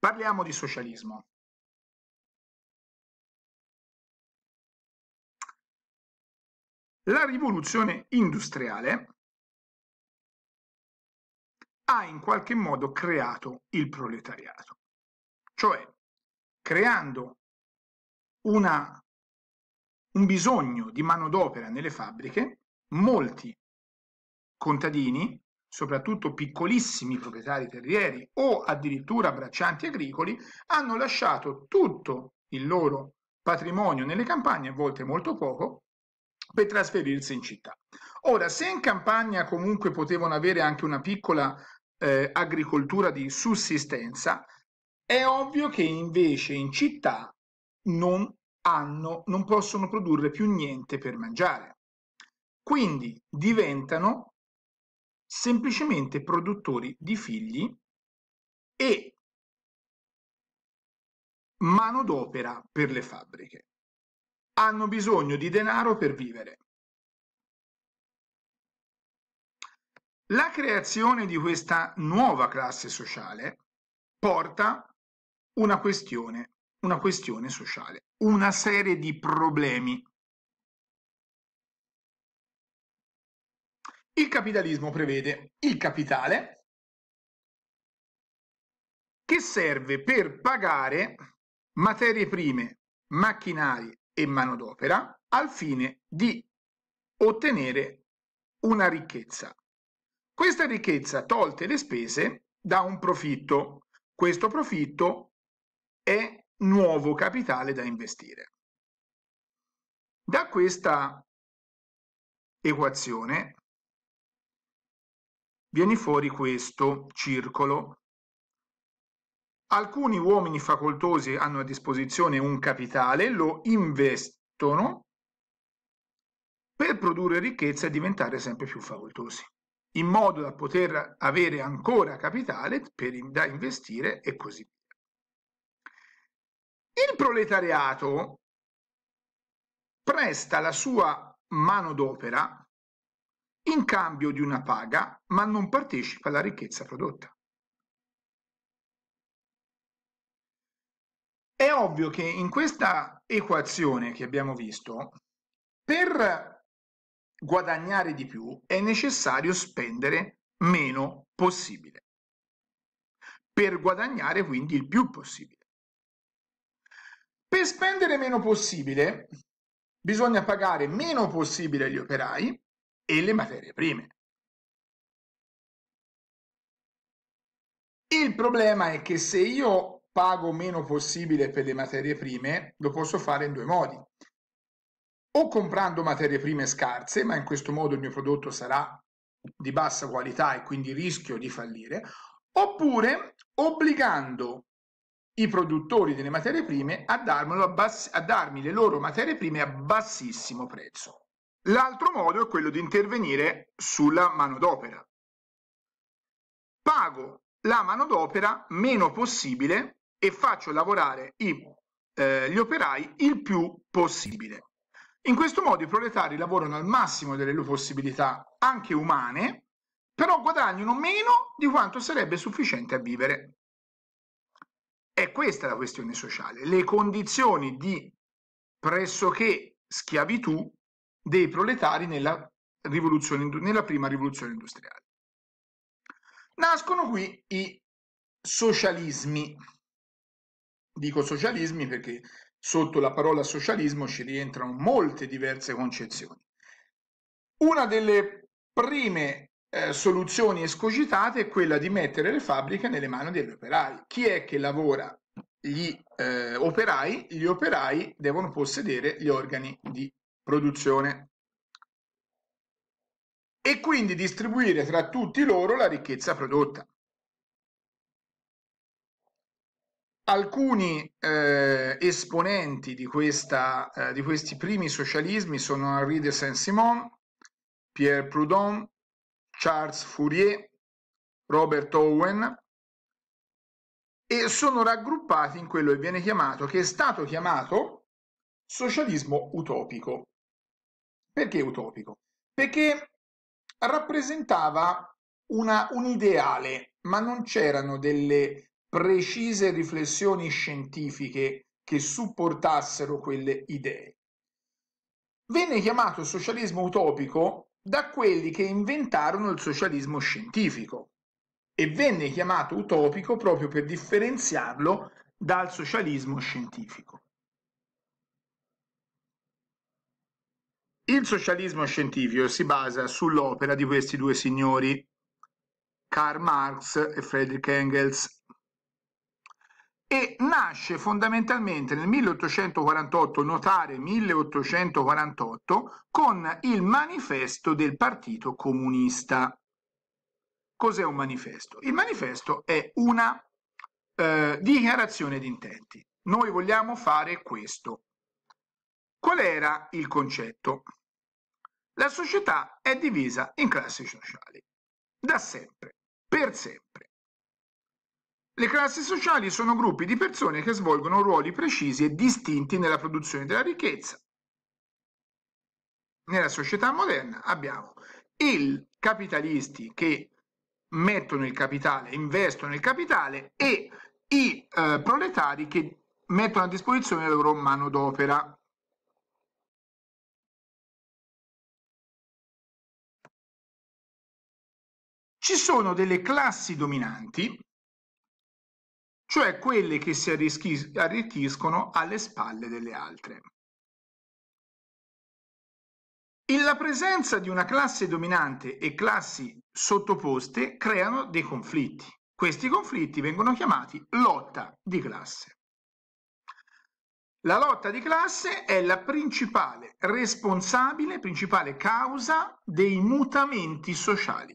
Parliamo di socialismo. La rivoluzione industriale ha in qualche modo creato il proletariato, cioè creando una, un bisogno di manodopera nelle fabbriche, molti contadini soprattutto piccolissimi proprietari terrieri o addirittura braccianti agricoli, hanno lasciato tutto il loro patrimonio nelle campagne, a volte molto poco, per trasferirsi in città. Ora, se in campagna comunque potevano avere anche una piccola eh, agricoltura di sussistenza, è ovvio che invece in città non hanno, non possono produrre più niente per mangiare. Quindi diventano semplicemente produttori di figli e manodopera per le fabbriche. Hanno bisogno di denaro per vivere. La creazione di questa nuova classe sociale porta una questione, una questione sociale, una serie di problemi Il capitalismo prevede il capitale che serve per pagare materie prime, macchinari e manodopera al fine di ottenere una ricchezza. Questa ricchezza, tolte le spese, dà un profitto. Questo profitto è nuovo capitale da investire. Da questa equazione Viene fuori questo circolo. Alcuni uomini facoltosi hanno a disposizione un capitale, lo investono per produrre ricchezza e diventare sempre più facoltosi, in modo da poter avere ancora capitale per, da investire e così via. Il proletariato presta la sua mano d'opera in cambio di una paga, ma non partecipa alla ricchezza prodotta. È ovvio che in questa equazione che abbiamo visto, per guadagnare di più è necessario spendere meno possibile, per guadagnare quindi il più possibile. Per spendere meno possibile bisogna pagare meno possibile gli operai e le materie prime. Il problema è che se io pago meno possibile per le materie prime, lo posso fare in due modi. O comprando materie prime scarse, ma in questo modo il mio prodotto sarà di bassa qualità e quindi rischio di fallire, oppure obbligando i produttori delle materie prime a, a, darmi le loro materie prime a bassissimo prezzo. L'altro modo è quello di intervenire sulla manodopera. Pago la manodopera meno possibile e faccio lavorare i, eh, gli operai il più possibile. In questo modo i proletari lavorano al massimo delle loro possibilità, anche umane, però guadagnano meno di quanto sarebbe sufficiente a vivere. È questa la questione sociale, le condizioni di pressoché schiavitù dei proletari nella, rivoluzione, nella prima rivoluzione industriale. Nascono qui i socialismi. Dico socialismi perché sotto la parola socialismo ci rientrano molte diverse concezioni. Una delle prime eh, soluzioni escogitate è quella di mettere le fabbriche nelle mani degli operai. Chi è che lavora? Gli eh, operai, gli operai devono possedere gli organi di produzione e quindi distribuire tra tutti loro la ricchezza prodotta. Alcuni eh, esponenti di, questa, eh, di, questi primi socialismi sono Henri de Saint-Simon, Pierre Proudhon, Charles Fourier, Robert Owen e sono raggruppati in quello che viene chiamato, che è stato chiamato socialismo utopico. Perché utopico? Perché rappresentava una, un ideale, ma non c'erano delle precise riflessioni scientifiche che supportassero quelle idee. Venne chiamato socialismo utopico da quelli che inventarono il socialismo scientifico e venne chiamato utopico proprio per differenziarlo dal socialismo scientifico. Il socialismo scientifico si basa sull'opera di questi due signori, Karl Marx e Friedrich Engels, e nasce fondamentalmente nel 1848, notare 1848, con il manifesto del Partito Comunista. Cos'è un manifesto? Il manifesto è una eh, dichiarazione di intenti. Noi vogliamo fare questo. Qual era il concetto? La società è divisa in classi sociali, da sempre, per sempre. Le classi sociali sono gruppi di persone che svolgono ruoli precisi e distinti nella produzione della ricchezza. Nella società moderna abbiamo i capitalisti che mettono il capitale, investono il capitale e i eh, proletari che mettono a disposizione la loro manodopera. ci sono delle classi dominanti, cioè quelle che si arricchiscono alle spalle delle altre. In la presenza di una classe dominante e classi sottoposte creano dei conflitti. Questi conflitti vengono chiamati lotta di classe. La lotta di classe è la principale responsabile, principale causa dei mutamenti sociali.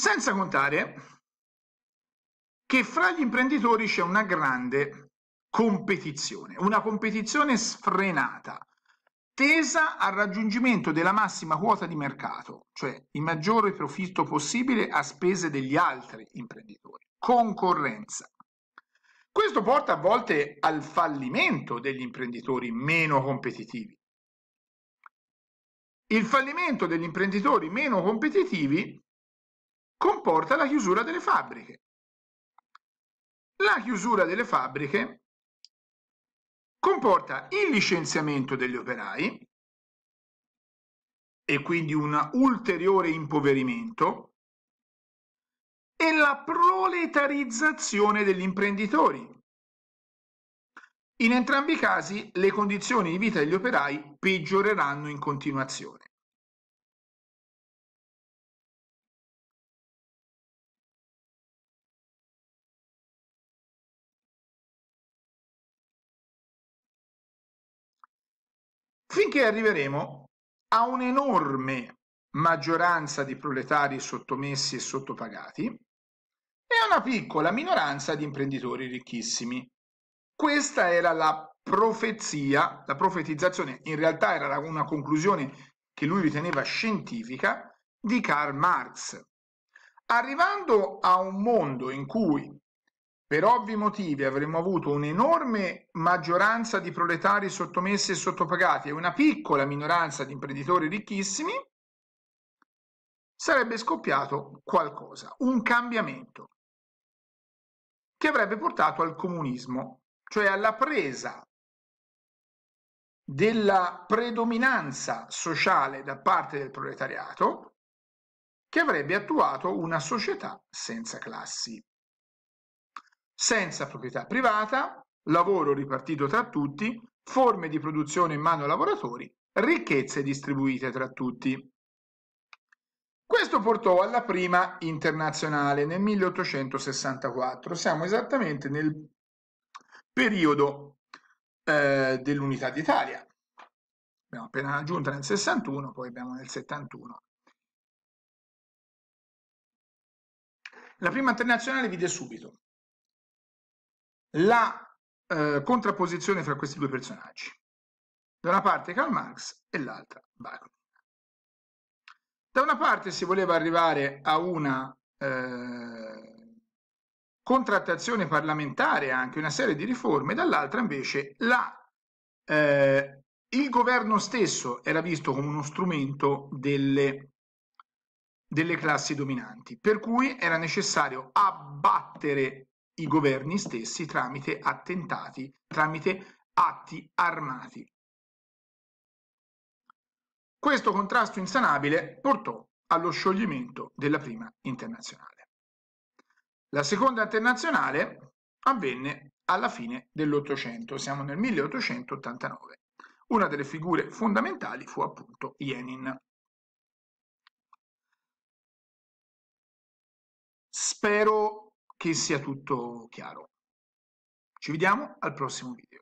Senza contare che fra gli imprenditori c'è una grande competizione, una competizione sfrenata, tesa al raggiungimento della massima quota di mercato, cioè il maggiore profitto possibile a spese degli altri imprenditori. Concorrenza. Questo porta a volte al fallimento degli imprenditori meno competitivi. Il fallimento degli imprenditori meno competitivi comporta la chiusura delle fabbriche. La chiusura delle fabbriche comporta il licenziamento degli operai e quindi un ulteriore impoverimento e la proletarizzazione degli imprenditori. In entrambi i casi le condizioni di vita degli operai peggioreranno in continuazione. finché arriveremo a un'enorme maggioranza di proletari sottomessi e sottopagati e a una piccola minoranza di imprenditori ricchissimi. Questa era la profezia, la profetizzazione, in realtà era una conclusione che lui riteneva scientifica, di Karl Marx. Arrivando a un mondo in cui per ovvi motivi avremmo avuto un'enorme maggioranza di proletari sottomessi e sottopagati e una piccola minoranza di imprenditori ricchissimi, sarebbe scoppiato qualcosa, un cambiamento che avrebbe portato al comunismo, cioè alla presa della predominanza sociale da parte del proletariato che avrebbe attuato una società senza classi senza proprietà privata, lavoro ripartito tra tutti, forme di produzione in mano a lavoratori, ricchezze distribuite tra tutti. Questo portò alla prima internazionale nel 1864, siamo esattamente nel periodo eh, dell'unità d'Italia. Abbiamo appena raggiunta nel 61, poi abbiamo nel 71. La prima internazionale vide subito la eh, contrapposizione fra questi due personaggi. Da una parte Karl Marx e dall'altra Bakunin. Da una parte si voleva arrivare a una eh, contrattazione parlamentare, anche una serie di riforme, dall'altra invece la, eh, il governo stesso era visto come uno strumento delle, delle classi dominanti, per cui era necessario abbattere i governi stessi tramite attentati, tramite atti armati. Questo contrasto insanabile portò allo scioglimento della prima internazionale. La seconda internazionale avvenne alla fine dell'Ottocento, siamo nel 1889. Una delle figure fondamentali fu appunto Jenin. Spero che sia tutto chiaro. Ci vediamo al prossimo video.